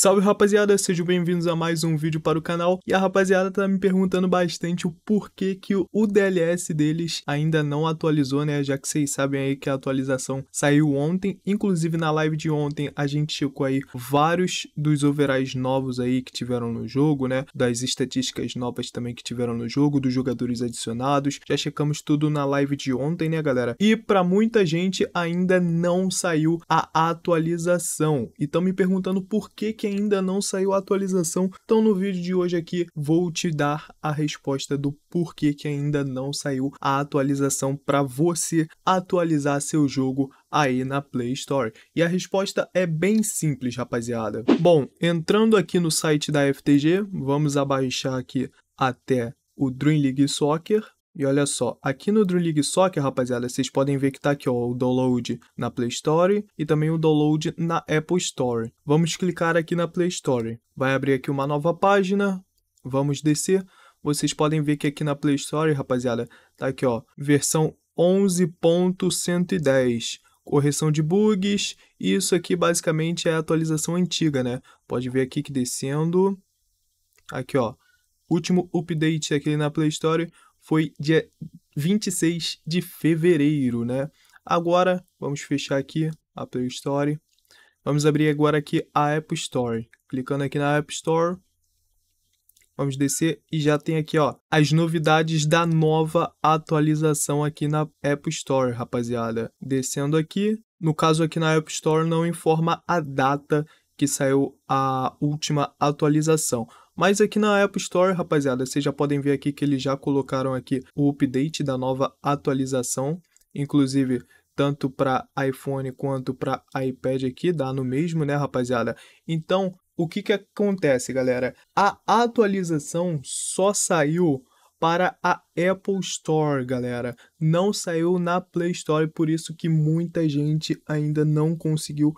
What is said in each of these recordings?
Salve rapaziada, sejam bem-vindos a mais um vídeo para o canal. E a rapaziada tá me perguntando bastante o porquê que o DLS deles ainda não atualizou, né? Já que vocês sabem aí que a atualização saiu ontem. Inclusive na live de ontem a gente checou aí vários dos overais novos aí que tiveram no jogo, né? Das estatísticas novas também que tiveram no jogo, dos jogadores adicionados. Já checamos tudo na live de ontem, né, galera? E para muita gente ainda não saiu a atualização. E então, me perguntando por que que ainda não saiu a atualização. Então no vídeo de hoje aqui vou te dar a resposta do porquê que ainda não saiu a atualização para você atualizar seu jogo aí na Play Store? E a resposta é bem simples, rapaziada. Bom, entrando aqui no site da FTG, vamos abaixar aqui até o Dream League Soccer. E olha só, aqui no Drew League Soccer, rapaziada, vocês podem ver que tá aqui ó, o download na Play Store e também o download na Apple Store. Vamos clicar aqui na Play Store. Vai abrir aqui uma nova página. Vamos descer. Vocês podem ver que aqui na Play Store, rapaziada, tá aqui ó, versão 11.110 correção de bugs, e isso aqui basicamente é a atualização antiga, né? Pode ver aqui que descendo, aqui ó, último update aqui na Play Store, foi dia 26 de fevereiro, né? Agora, vamos fechar aqui a Play Store. Vamos abrir agora aqui a App Store. Clicando aqui na App Store, vamos descer e já tem aqui, ó, as novidades da nova atualização aqui na App Store, rapaziada. Descendo aqui, no caso aqui na App Store não informa a data que saiu a última atualização. Mas aqui na App Store, rapaziada, vocês já podem ver aqui que eles já colocaram aqui o update da nova atualização. Inclusive, tanto para iPhone quanto para iPad aqui, dá no mesmo, né, rapaziada? Então, o que que acontece, galera? A atualização só saiu para a Apple Store, galera. Não saiu na Play Store, por isso que muita gente ainda não conseguiu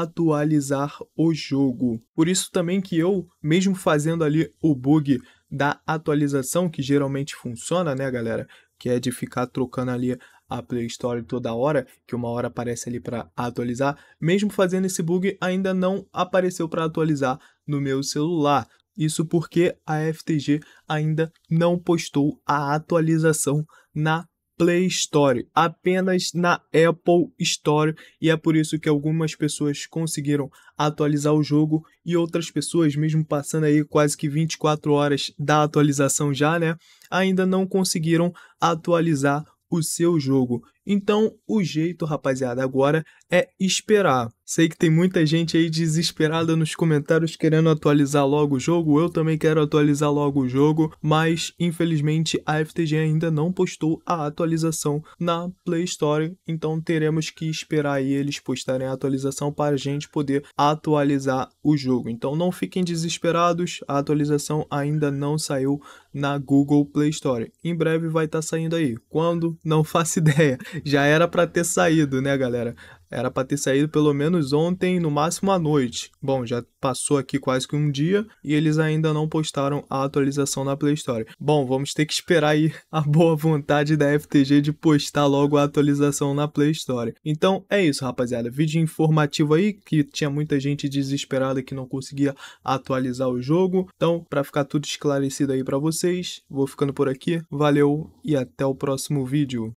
atualizar o jogo. Por isso também que eu, mesmo fazendo ali o bug da atualização, que geralmente funciona, né, galera? Que é de ficar trocando ali a Play Store toda hora, que uma hora aparece ali para atualizar. Mesmo fazendo esse bug, ainda não apareceu para atualizar no meu celular. Isso porque a FTG ainda não postou a atualização na Play Store, apenas na Apple Store, e é por isso que algumas pessoas conseguiram atualizar o jogo e outras pessoas, mesmo passando aí quase que 24 horas da atualização já, né, ainda não conseguiram atualizar o seu jogo. Então, o jeito, rapaziada, agora é esperar. Sei que tem muita gente aí desesperada nos comentários querendo atualizar logo o jogo. Eu também quero atualizar logo o jogo, mas infelizmente a FTG ainda não postou a atualização na Play Store, então teremos que esperar aí eles postarem a atualização para a gente poder atualizar o jogo. Então não fiquem desesperados, a atualização ainda não saiu na Google Play Store. Em breve vai estar tá saindo aí. Quando? Não faço ideia já era para ter saído, né, galera? Era para ter saído pelo menos ontem, no máximo à noite. Bom, já passou aqui quase que um dia e eles ainda não postaram a atualização na Play Store. Bom, vamos ter que esperar aí a boa vontade da FTG de postar logo a atualização na Play Store. Então é isso, rapaziada. Vídeo informativo aí que tinha muita gente desesperada que não conseguia atualizar o jogo. Então, para ficar tudo esclarecido aí para vocês, vou ficando por aqui. Valeu e até o próximo vídeo.